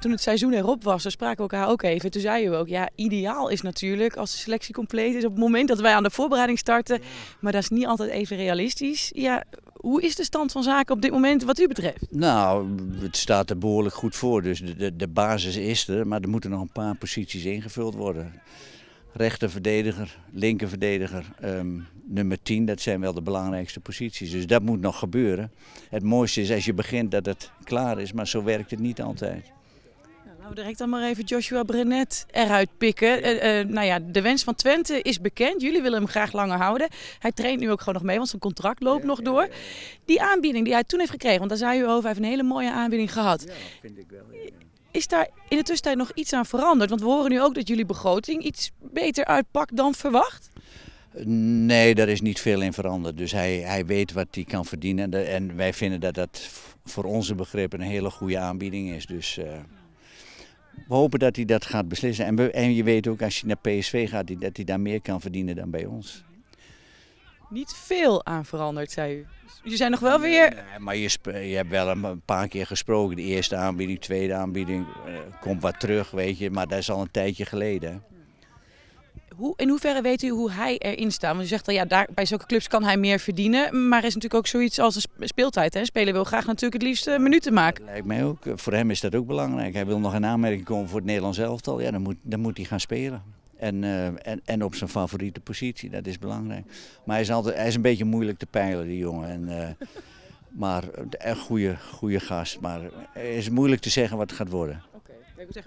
toen het seizoen erop was, dan spraken we elkaar ook even. Toen zeiden we ook, ja, ideaal is natuurlijk als de selectie compleet is op het moment dat wij aan de voorbereiding starten. Maar dat is niet altijd even realistisch. Ja, hoe is de stand van zaken op dit moment wat u betreft? Nou, het staat er behoorlijk goed voor. Dus de, de, de basis is er, maar er moeten nog een paar posities ingevuld worden. Rechterverdediger, linkerverdediger, ehm, nummer 10, dat zijn wel de belangrijkste posities. Dus dat moet nog gebeuren. Het mooiste is als je begint dat het klaar is, maar zo werkt het niet altijd. Nou, direct dan maar even Joshua Brenet eruit pikken. Uh, nou ja, de wens van Twente is bekend. Jullie willen hem graag langer houden. Hij traint nu ook gewoon nog mee, want zijn contract loopt nog door. die aanbieding die hij toen heeft gekregen, want daar zei u over, hij heeft een hele mooie aanbieding gehad. Ja, vind ik wel. Is daar in de tussentijd nog iets aan veranderd? Want we horen nu ook dat jullie begroting iets beter uitpakt dan verwacht. Nee, daar is niet veel in veranderd. Dus hij, hij weet wat hij kan verdienen. En wij vinden dat dat voor onze begrip een hele goede aanbieding is. Dus, eh, we hopen dat hij dat gaat beslissen. En, en je weet ook als hij naar PSV gaat, dat hij daar meer kan verdienen dan bij ons. Niet veel aan veranderd, zei u. Je zijn nog wel weer. Nee, maar je, je, hebt wel een paar keer gesproken. De eerste aanbieding, tweede aanbieding. Eh, komt wat terug, weet je. Maar dat is al een tijdje geleden hoe, in hoeverre weet u hoe hij erin staat? Want u zegt al, ja, daar, bij zulke clubs kan hij meer verdienen. Maar is natuurlijk ook zoiets als een speeltijd. Hè? Speler wil graag natuurlijk het liefst uh, minuten maken. lijkt mij ook. Voor hem is dat ook belangrijk. Hij wil nog een aanmerking komen voor het Nederlands elftal. Ja, dan moet, dan moet hij gaan spelen. En, eh, en, en op zijn favoriete positie, dat is belangrijk. Maar hij is, altijd, hij is een beetje moeilijk te peilen, die jongen. En, eh, maar een goede, goede gast. Maar het is moeilijk te zeggen wat het gaat worden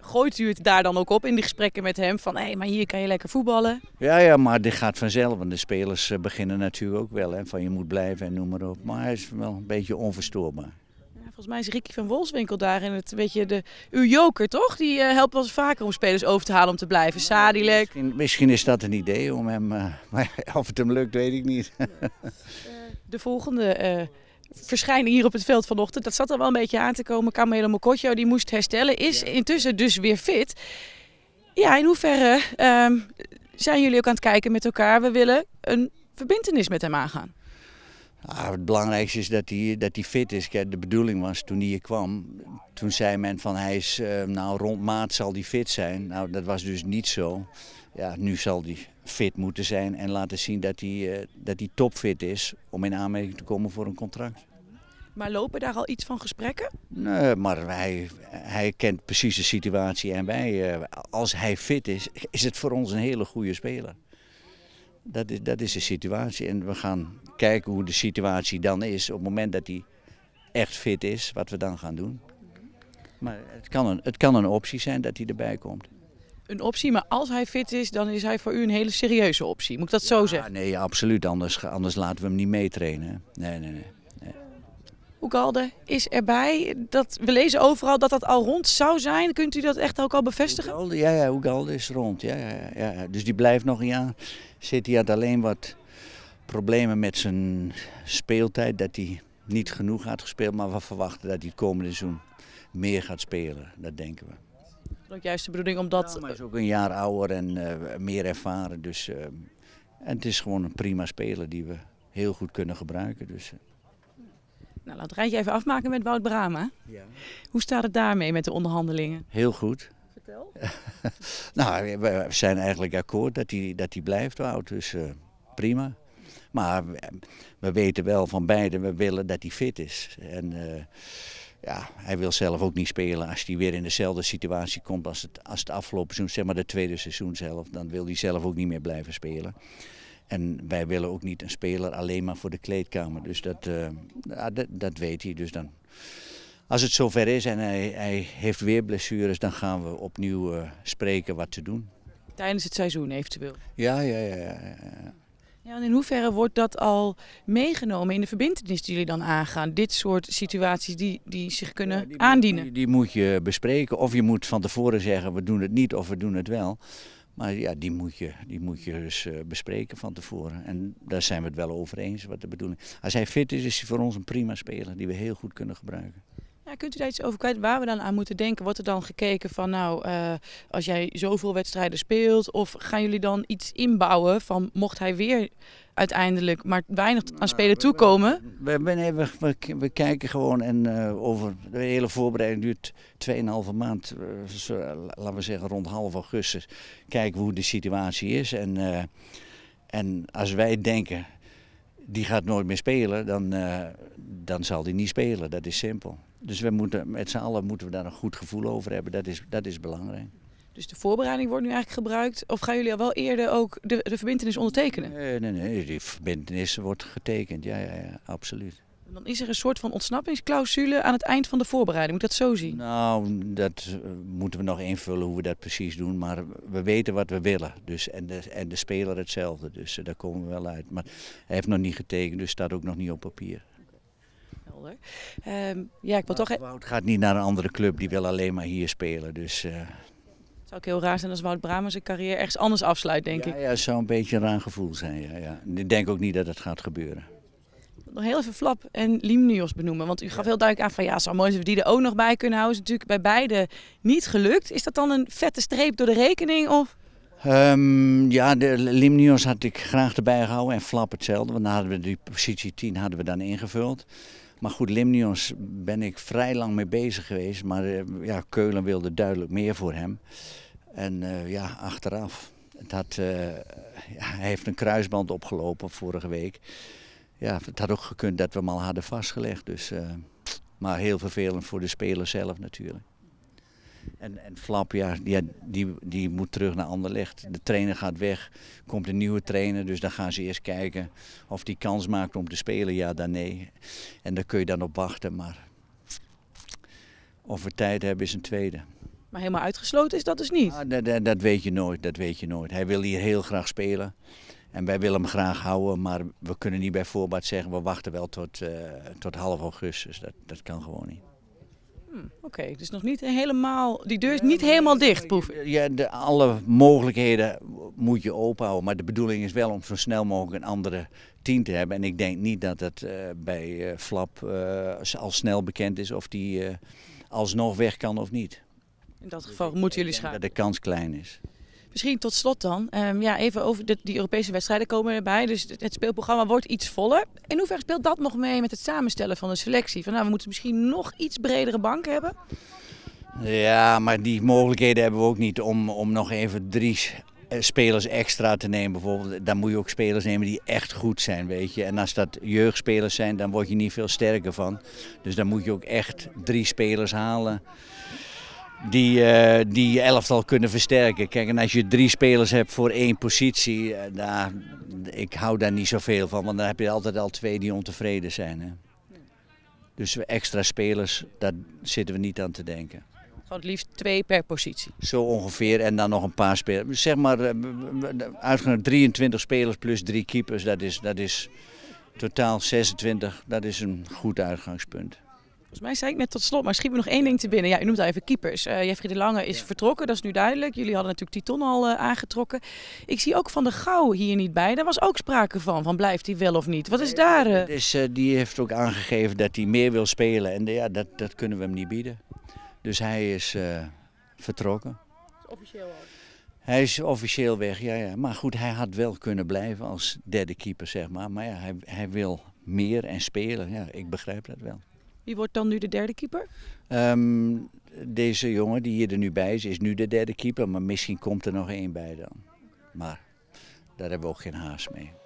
gooit u het daar dan ook op in die gesprekken met hem? Van hé, hey, maar hier kan je lekker voetballen. Ja, ja, maar dit gaat vanzelf. de spelers eh, beginnen natuurlijk ook wel. Hè, van je moet blijven en noem maar op. Maar hij is wel een beetje onverstoorbaar. Volgens mij is Ricky van Wolfswinkel in het beetje de, uw joker, toch? Die eh, helpt wel eens vaker om spelers over te halen om te blijven. Sadilek. Misschien, is dat een idee om hem. Eh, maar of het hem lukt, weet ik niet. de volgende verschijnen hier op het veld vanochtend. Dat zat er wel een beetje aan te komen. Camelo Mokotjo die moest herstellen, is intussen dus weer fit. Ja, in hoeverre ehm, zijn jullie ook aan het kijken met elkaar? We willen een verbindenis met hem aangaan. Ah, het belangrijkste is dat hij, dat hij fit is. De bedoeling was toen hij hier kwam, toen zei men van hij is eh, nou rond maat zal hij fit zijn. Nou dat was dus niet zo. Ja, nu zal hij fit moeten zijn en laten zien dat hij, eh, dat hij topfit is om in aanmerking te komen voor een contract. Maar lopen daar al iets van gesprekken? Nee, maar hij, hij kent precies de situatie en wij, eh, als hij fit is, is het voor ons een hele goede speler. Dat is, dat is de situatie. En we gaan kijken hoe de situatie dan is op het moment dat hij echt fit is, wat we dan gaan doen. Maar het kan een, het kan een optie zijn dat hij erbij komt. Een optie, maar als hij fit is, dan is hij voor u een hele serieuze optie. Moet ik dat zo ja, zeggen? Nee, absoluut. Anders, anders laten we hem niet meetrainen. Nee, nee, nee. Hoegalde is erbij. Dat, we lezen overal dat dat al rond zou zijn. Kunt u dat echt ook al bevestigen? Ugalde, ja, ja, Oegalde is rond. Ja, ja, ja. Dus die blijft nog een jaar. City had alleen wat problemen met zijn speeltijd. Dat hij niet genoeg had gespeeld, maar we verwachten dat hij het komende seizoen meer gaat spelen. Dat denken we. Ook juist de bedoeling omdat... hij is ook een jaar ouder en eh, meer ervaren. Dus, eh, en het is gewoon een prima speler die we heel goed kunnen gebruiken. Dus, uh. Nou, laat het rijtje even afmaken met Wout Brama. Ja. Hoe staat het daarmee met de onderhandelingen? Heel goed. nou, we zijn eigenlijk akkoord dat hij dat blijft, Wout. Dus eh, prima. Maar we weten wel van beiden, we willen dat hij fit is. En eh, ja, hij wil zelf ook niet spelen als hij weer in dezelfde situatie komt als het, als het afgelopen seizoen, zeg maar de tweede seizoen zelf. Dan wil hij zelf ook niet meer blijven spelen. En wij willen ook niet een speler alleen maar voor de kleedkamer. Dus dat, eh, dat, dat weet hij. Dus dan als het zover is en hij, hij heeft weer blessures, dan gaan we opnieuw eh, spreken wat te doen. Tijdens het seizoen eventueel? Ja, ja, ja. ja, ja. ja en in hoeverre wordt dat al meegenomen in de verbindenis die jullie dan aangaan? Dit soort situaties die, die zich kunnen aandienen? die, die moet je bespreken. Of je moet van tevoren zeggen, we doen het niet of we doen het wel. Maar ja, die moet je, die moet je dus eh, bespreken van tevoren. En daar zijn we het wel over eens, wat de bedoeling Als hij fit is, is hij voor ons een prima speler die we heel goed kunnen gebruiken kunt u daar iets over kwijt waar we dan aan moeten denken? Wordt er dan gekeken van nou, eh, als jij zoveel wedstrijden speelt, of gaan jullie dan iets inbouwen van mocht hij weer uiteindelijk maar weinig aan nou, spelen toekomen? We, we, kijken gewoon en eh, over de hele voorbereiding duurt 2,5 maand, eh, laten we zeggen rond half augustus, kijken hoe de situatie is. En, en als wij denken, die gaat nooit meer spelen, dan, dan zal die niet spelen. Dat is simpel. Dus we moeten, met z'n allen moeten we daar een goed gevoel over hebben. Dat is, dat is belangrijk. Dus de voorbereiding wordt nu eigenlijk gebruikt? Of gaan jullie al wel eerder ook de, de verbindenis ondertekenen? Nee, nee, nee, die verbindenis wordt getekend. Ja, ja, ja, absoluut. En dan is er een soort van ontsnappingsclausule aan het eind van de voorbereiding. Moet dat zo zien? Nou, dat eh, moeten we nog invullen hoe we dat precies doen. Maar we weten wat we willen. Dus, en, de, en de speler hetzelfde. Dus eh, daar komen we wel uit. Maar hij heeft nog niet getekend, dus staat ook nog niet op papier. Helder. Ehm, ja, ik wil toch... E- Wout gaat niet naar een andere club, die wil alleen maar hier spelen. Dus, eh. Het zou ook heel raar zijn als Wout Bramen zijn carrière ergens anders afsluit, denk ik. Ja, het zou een beetje een raar gevoel zijn. Ja, ja. Ik denk ook niet dat het gaat gebeuren nog heel even Flap en Limnios benoemen. Want u gaf heel duidelijk aan van ja, zou mooi zijn we die er ook nog bij kunnen houden. Is natuurlijk bij beide niet gelukt. Is dat dan een vette streep door de rekening? Of? Ehm, ja, de Limnios had ik graag erbij gehouden en Flap hetzelfde. Want dan hadden we die positie 10 hadden we dan ingevuld. Maar goed, Limnions ben ik vrij lang mee bezig geweest. Maar eh, ja, Keulen wilde duidelijk meer voor hem. En eh, ja, achteraf. Het had, eh, ja, hij heeft een kruisband opgelopen vorige week. Ja, het had ook gekund dat we hem al hadden vastgelegd. Dus, maar heel vervelend voor de speler zelf natuurlijk. En, en Flap, ja, die, die, die moet terug naar Anderlecht. De trainer gaat weg, komt een nieuwe trainer. Dus dan gaan ze eerst kijken of die kans maakt om te spelen, ja dan nee. En daar kun je dan op wachten, maar of we tijd hebben is een tweede. Maar helemaal uitgesloten is dat dus niet? Ah, dat, dat, weet je nooit, dat weet je nooit. Hij wil hier heel graag spelen. En wij willen hem graag houden, maar we kunnen niet bij voorbaat zeggen... we wachten wel tot, eh, tot half augustus. Dat, dat kan gewoon niet. Hmm. Oké, dus nog niet helemaal, die deur is niet helemaal dicht, proef Ja, de, alle mogelijkheden moet je openhouden. Maar de bedoeling is wel om zo snel mogelijk een andere tien te hebben. En ik denk niet dat dat eh, bij eh, Flap eh, al snel bekend is of die alsnog weg kan of niet. In dat geval moeten jullie schakelen. Dat de kans klein is. Misschien tot slot dan, ehm, ja, even over die Europese wedstrijden komen erbij. Dus het speelprogramma wordt iets voller. In hoeverre speelt dat nog mee met het samenstellen van de selectie? Van nou, we moeten misschien nog iets bredere bank hebben? Ja, maar die mogelijkheden hebben we ook niet om, om nog even drie eh, spelers extra te nemen bijvoorbeeld. Dan moet je ook spelers nemen die echt goed zijn, weet je. En als dat jeugdspelers zijn, dan word je niet veel sterker van. Dus dan moet je ook echt drie spelers halen die, uh, die elftal kunnen versterken. Kijk, en als je drie spelers hebt voor één positie, eh, daar, ik hou daar niet zoveel van, want dan heb je altijd al twee die ontevreden zijn. Hè? Dus extra spelers, daar zitten we niet aan te denken. Gewoon het liefst twee per positie? Zo ongeveer en dan nog een paar spelers. Zeg maar, van eh, 23 spelers plus drie keepers, dat is, dat is totaal 26. Dat is een goed uitgangspunt. Volgens mij zei ik net tot slot, maar schiet me nog één ding te binnen. Ja, u noemt al even keepers. Uh, Jeffrey de Lange is vertrokken, dat is nu duidelijk. Jullie hadden natuurlijk Titon al eh, aangetrokken. Ik zie ook Van de Gouw hier niet bij. Daar was ook sprake van, van blijft hij wel of niet? Wat is daar... Eh? die heeft ook aangegeven dat hij meer wil spelen. En ja, dat, dat kunnen we hem niet bieden. Dus hij is vertrokken. Is officieel al? Hij is officieel weg, ja, ja. Maar goed, hij had wel kunnen blijven als derde keeper, zeg maar. Maar ja, hij, hij wil meer en spelen. Ja, ik begrijp dat wel. Wie wordt dan nu de derde keeper? Ehm, deze jongen die hier er nu bij is, is nu de derde keeper. Maar misschien komt er nog één bij dan. Maar daar hebben we ook geen haast mee.